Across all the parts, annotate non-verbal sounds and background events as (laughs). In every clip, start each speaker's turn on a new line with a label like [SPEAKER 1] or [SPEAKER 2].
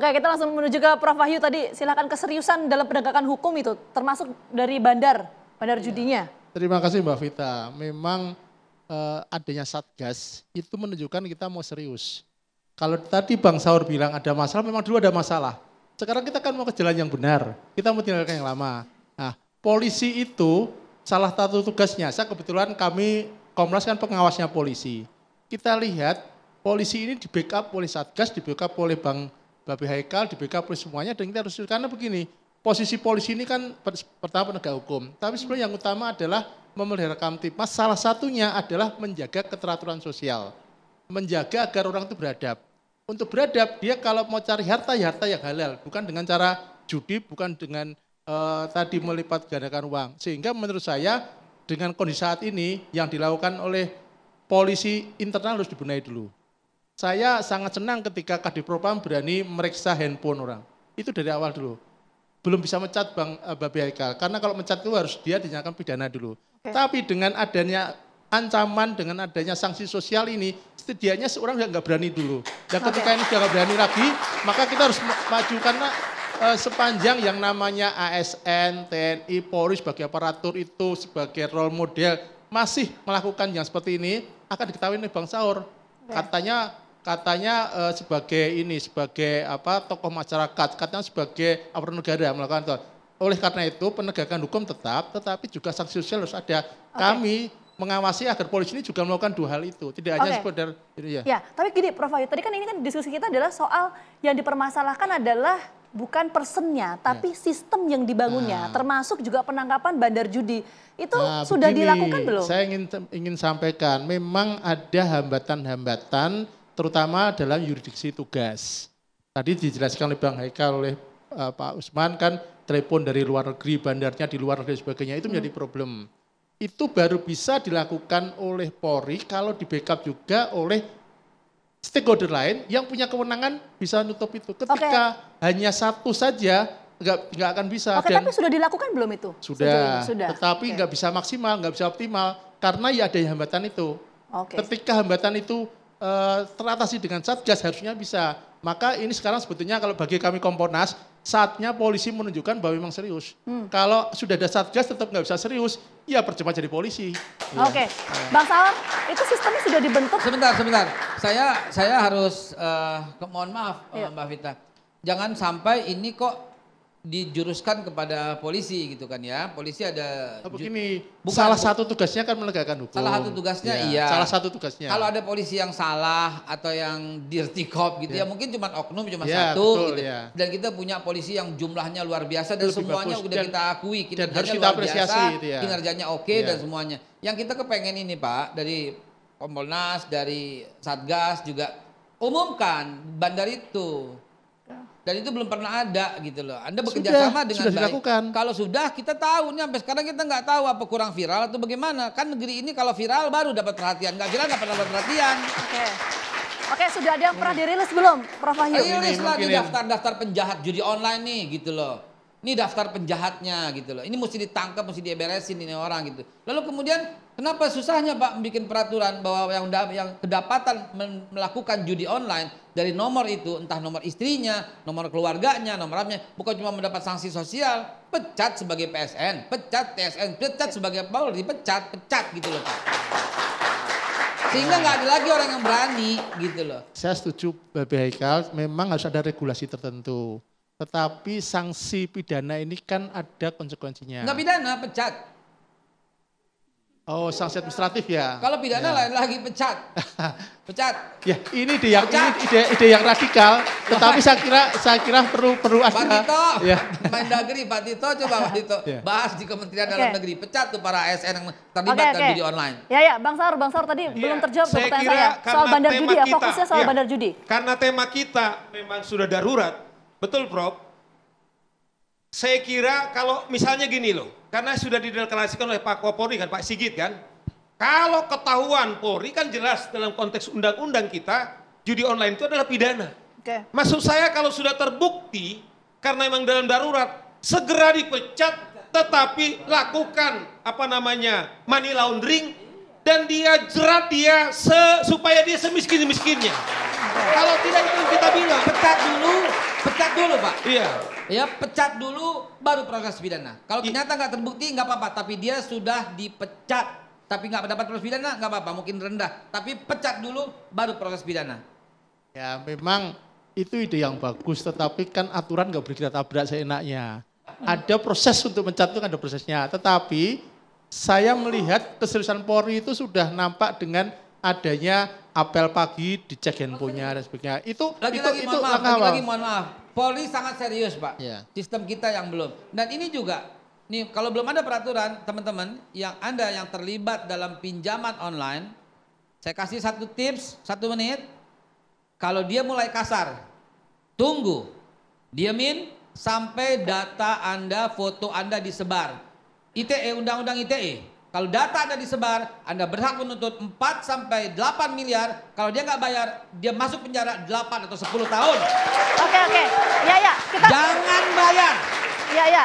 [SPEAKER 1] Oke, kita langsung menuju ke Prof. Wahyu tadi. Silakan keseriusan dalam penegakan hukum itu, termasuk dari bandar,
[SPEAKER 2] bandar ya. judinya. Terima kasih Mbak Vita. Memang eh, adanya Satgas itu menunjukkan kita mau serius. Kalau tadi Bang Saur bilang ada masalah, memang dulu ada masalah. Sekarang kita kan mau ke jalan yang benar, kita mau tinggalkan yang lama. Nah, polisi itu salah satu tugasnya, saya kebetulan kami Komnas kan pengawasnya polisi. Kita lihat polisi ini di backup oleh Satgas, di backup oleh Bang Babi Haikal, di BK polisi semuanya dan kita harus karena begini, posisi polisi ini kan pertama penegak hukum, tapi sebenarnya yang utama adalah memelihara Kamtipmas salah satunya adalah menjaga keteraturan sosial. Menjaga agar orang itu beradab. Untuk beradab dia kalau mau cari harta ya harta yang halal, bukan dengan cara judi, bukan dengan uh, tadi melipat gandakan uang. Sehingga menurut saya dengan kondisi saat ini yang dilakukan oleh polisi internal harus dibenahi dulu. Saya sangat senang ketika Kadipropam berani meriksa handphone orang. Itu dari awal dulu. Belum bisa mencat Bang eh, Babi Haikal. Karena kalau mencat itu harus dia dinyatakan pidana dulu. Okay. Tapi dengan adanya ancaman, dengan adanya sanksi sosial ini, setidaknya seorang nggak berani dulu. Dan okay. ketika ini sudah nggak berani lagi, maka kita harus maju karena uh, sepanjang yang namanya ASN, TNI, Polri sebagai aparatur itu sebagai role model masih melakukan yang seperti ini, akan diketahui oleh Bang Saur. Katanya katanya uh, sebagai ini sebagai apa tokoh masyarakat katanya sebagai aparat negara melakukan itu. Oleh karena itu penegakan hukum tetap, tetapi juga sanksi sosial harus ada. Okay. Kami mengawasi agar polisi ini juga melakukan dua hal itu, tidak okay. hanya sekedar ya. ya.
[SPEAKER 1] Tapi gini, Prof Ayu, tadi kan ini kan diskusi kita adalah soal yang dipermasalahkan adalah bukan personnya, ya. tapi ya. sistem yang dibangunnya, nah. termasuk juga penangkapan bandar judi. Itu nah, sudah begini, dilakukan belum? Saya
[SPEAKER 2] ingin ingin sampaikan, memang ada hambatan-hambatan terutama dalam yuridiksi tugas. Tadi dijelaskan oleh Bang Haikal oleh uh, Pak Usman kan telepon dari luar negeri, bandarnya di luar negeri sebagainya itu menjadi problem. Itu baru bisa dilakukan oleh Polri kalau di backup juga oleh stakeholder lain yang punya kewenangan bisa nutup itu. Ketika okay. hanya satu saja nggak nggak akan bisa. Oke, okay, tapi sudah
[SPEAKER 1] dilakukan belum itu? Sudah. sudah.
[SPEAKER 2] Tetapi okay. nggak bisa maksimal, nggak bisa optimal karena ya ada hambatan itu. Okay. Ketika hambatan itu e, teratasi dengan satgas harusnya bisa. Maka ini sekarang sebetulnya kalau bagi kami Komponas, saatnya polisi menunjukkan bahwa memang serius. Hmm. Kalau sudah ada satgas tetap nggak
[SPEAKER 3] bisa serius, ya percuma jadi polisi. Oke, okay. Iya. Bang Salam, itu sistemnya sudah dibentuk. Sebentar, sebentar. Saya saya harus uh, mohon maaf, ya. Mbak Vita. Jangan sampai ini kok dijuruskan kepada polisi gitu kan ya. Polisi ada begini, bukan, salah satu
[SPEAKER 2] tugasnya kan menegakkan hukum. Salah satu tugasnya ya, iya. Salah satu tugasnya. Kalau
[SPEAKER 3] ada polisi yang salah atau yang dirty cop gitu ya, ya mungkin cuma oknum cuma ya, satu betul, gitu. Ya. Dan kita punya polisi yang jumlahnya luar biasa dan Lebih semuanya bagus. udah dan, kita akui kita harus kita luar apresiasi biasa, itu ya. kinerjanya oke okay, ya. dan semuanya. Yang kita kepengen ini Pak dari Kompolnas, dari Satgas juga umumkan bandar itu dan itu belum pernah ada gitu loh. Anda bekerja sudah, sama dengan sudah baik. Kalau sudah kita tahu nih sampai sekarang kita nggak tahu apa kurang viral atau bagaimana. Kan negeri ini kalau viral baru dapat perhatian, nggak viral nggak pernah dapat perhatian. Oke. Okay. Oke, okay, sudah ada yang pernah dirilis belum, Prof Wahyu? Rilis lah di daftar-daftar penjahat judi online nih gitu loh. Ini daftar penjahatnya gitu loh. Ini mesti ditangkap, mesti dieberesin ini orang gitu. Lalu kemudian kenapa susahnya Pak bikin peraturan bahwa yang yang kedapatan melakukan judi online dari nomor itu entah nomor istrinya, nomor keluarganya, nomor apa bukan cuma mendapat sanksi sosial, pecat sebagai PSN, pecat TSN, pecat sebagai Polri, pecat, pecat gitu loh Sehingga nggak ada lagi orang yang berani gitu loh.
[SPEAKER 2] Saya setuju Bapak Haikal, memang harus ada regulasi tertentu. Tetapi sanksi pidana ini kan ada konsekuensinya. Enggak
[SPEAKER 3] pidana, pecat.
[SPEAKER 2] Oh, sanksi administratif ya. Kalau pidana ya. lain
[SPEAKER 3] lagi pecat. (laughs) Pecat.
[SPEAKER 2] ya, ini ide yang ini ide, ide yang radikal, tetapi saya kira saya kira perlu perlu ada. Pak Tito, ya.
[SPEAKER 3] Mendagri Pak Tito coba Pak Tito ya. bahas di Kementerian okay. Dalam Negeri pecat tuh para ASN yang terlibat okay, dalam judi online.
[SPEAKER 1] Ya ya, Bang Saur, Bang Saur tadi ya, belum terjawab saya pertanyaan kira
[SPEAKER 4] saya soal bandar judi ya, fokusnya soal ya, bandar judi. Karena tema kita memang sudah darurat. Betul, Prof. Saya kira kalau misalnya gini loh, karena sudah dideklarasikan oleh Pak Kapolri kan, Pak Sigit kan, kalau ketahuan Polri kan jelas dalam konteks undang-undang kita, judi online itu adalah pidana. Okay. Maksud saya kalau sudah terbukti, karena memang dalam darurat, segera dipecat tetapi lakukan apa namanya money laundering dan dia jerat dia se,
[SPEAKER 3] supaya dia semiskin miskinnya. Kalau tidak itu kita bilang pecat dulu, pecat dulu pak. Iya ya pecat dulu baru proses pidana. Kalau ternyata nggak terbukti nggak apa-apa, tapi dia sudah dipecat tapi nggak dapat proses pidana nggak apa-apa, mungkin rendah. Tapi pecat dulu baru proses pidana.
[SPEAKER 2] Ya memang itu ide yang bagus, tetapi kan aturan nggak boleh kita tabrak seenaknya. Ada proses untuk mencat itu kan ada prosesnya, tetapi saya melihat keseriusan Polri itu sudah nampak dengan adanya apel pagi dicek handphonenya dan sebagainya. Itu
[SPEAKER 3] lagi, itu lagi, itu maaf, lagi, lagi mohon maaf. Polri sangat serius Pak. Yeah. Sistem kita yang belum. Dan ini juga, nih kalau belum ada peraturan teman-teman yang anda yang terlibat dalam pinjaman online, saya kasih satu tips satu menit. Kalau dia mulai kasar, tunggu, diamin sampai data anda, foto anda disebar. ITE, undang-undang ITE. Kalau data Anda disebar, Anda berhak menuntut 4 sampai 8 miliar. Kalau dia nggak bayar, dia masuk penjara 8 atau 10 tahun. Oke, oke. Ya, ya. Kita... Jangan bayar. Ya, ya.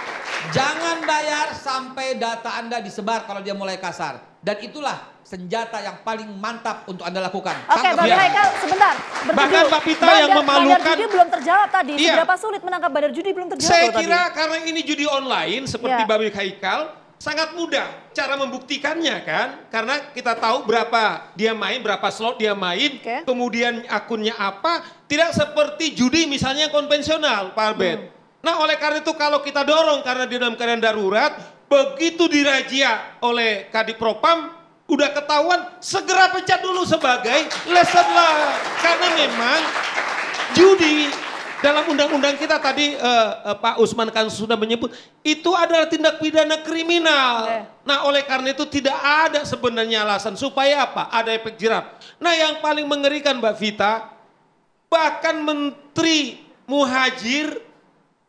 [SPEAKER 3] Jangan bayar sampai data Anda disebar kalau dia mulai kasar. Dan itulah senjata yang paling mantap untuk Anda lakukan. Oke, okay, Bang Haikal, sebentar. Berhenti Bahkan dulu. Pak Pita yang memalukan. Bandar judi belum terjawab tadi. Iya. Seberapa sulit menangkap bandar judi belum terjawab Saya kira tadi.
[SPEAKER 4] karena ini judi online seperti ya. Bapak Haikal, Sangat mudah cara membuktikannya kan, karena kita tahu berapa dia main, berapa slot dia main, okay. kemudian akunnya apa. Tidak seperti judi misalnya konvensional, Pak Albert. Hmm. Nah oleh karena itu kalau kita dorong karena di dalam keadaan darurat, begitu dirajia oleh Kadip Propam, udah ketahuan, segera pecat dulu sebagai lesson lah. Karena memang judi dalam undang-undang kita tadi uh, uh, Pak Usman kan sudah menyebut itu adalah tindak pidana kriminal. Eh. Nah, oleh karena itu tidak ada sebenarnya alasan supaya apa? Ada efek jerat. Nah, yang paling mengerikan Mbak Vita bahkan menteri Muhajir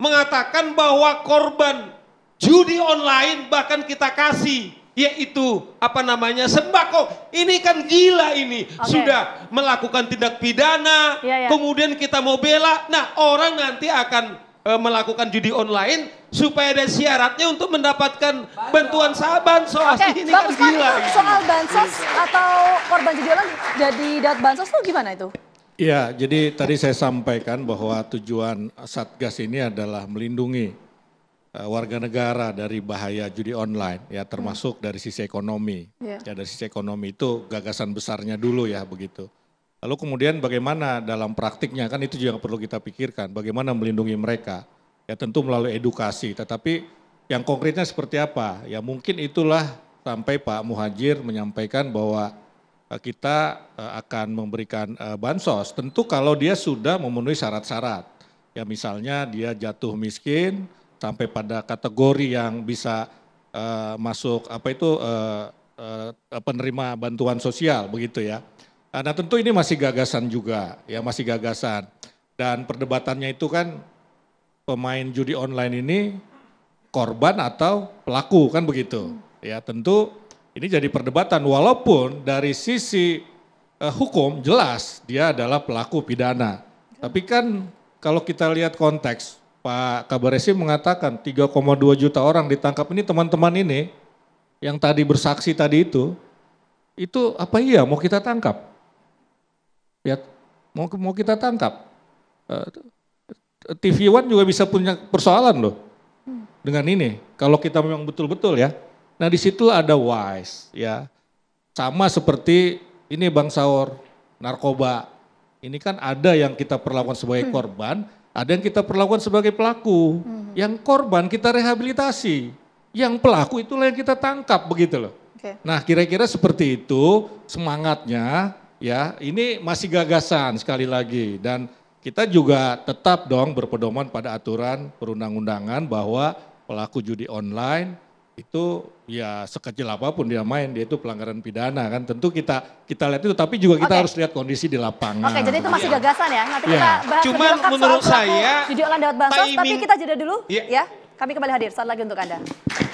[SPEAKER 4] mengatakan bahwa korban judi online bahkan kita kasih yaitu apa namanya sembako. Ini kan gila ini okay. sudah melakukan tindak pidana, yeah, yeah. kemudian kita mau bela. Nah orang nanti akan e, melakukan judi online supaya ada syaratnya untuk mendapatkan bansos. bantuan sahabat bansos. Okay. Ini Bang kan gila. ini. soal
[SPEAKER 1] bansos atau korban judi online jadi dat bansos tuh gimana itu? Ya, jadi tadi saya sampaikan bahwa tujuan Satgas ini adalah melindungi Eh, warga negara dari bahaya judi online ya termasuk dari sisi ekonomi ya. ya dari sisi ekonomi itu gagasan besarnya dulu ya begitu lalu kemudian bagaimana dalam praktiknya kan itu juga perlu kita pikirkan bagaimana melindungi mereka ya tentu melalui edukasi tetapi yang konkretnya seperti apa ya mungkin itulah sampai Pak Muhajir menyampaikan bahwa eh, kita eh, akan memberikan bansos tentu kalau dia sudah memenuhi syarat-syarat ya misalnya dia jatuh miskin sampai pada kategori yang bisa uh, masuk apa itu uh, uh, penerima bantuan sosial begitu ya. Nah tentu ini masih gagasan juga ya masih gagasan dan perdebatannya itu kan pemain judi online ini korban atau pelaku kan begitu ya tentu ini jadi perdebatan walaupun dari sisi uh, hukum jelas dia adalah pelaku pidana tapi kan kalau kita lihat konteks Pak Kabaresi mengatakan 3,2 juta orang ditangkap ini teman-teman ini yang tadi bersaksi tadi itu itu apa iya mau kita tangkap? Ya mau mau kita tangkap. Eh, TV One juga bisa punya persoalan loh dengan ini kalau kita memang betul-betul ya. Nah di situ ada wise ya sama seperti ini Bang Saur narkoba ini kan ada yang kita perlakukan sebagai hmm. korban, ada yang kita perlakukan sebagai pelaku, hmm. yang korban kita rehabilitasi, yang pelaku itulah yang kita tangkap begitu loh. Okay. Nah kira-kira seperti itu semangatnya ya. Ini masih gagasan sekali lagi dan kita juga tetap dong berpedoman pada aturan perundang-undangan bahwa pelaku judi online itu ya sekecil apapun dia main dia itu pelanggaran pidana kan tentu kita kita lihat itu tapi juga kita okay. harus lihat kondisi di lapangan. Oke, okay, jadi itu masih yeah. gagasan ya. Nanti yeah. kita bahas Cuman lebih menurut saya Jadi Olan dapat Bansos, tapi kita jeda dulu yeah. ya. Kami kembali hadir saat lagi untuk Anda.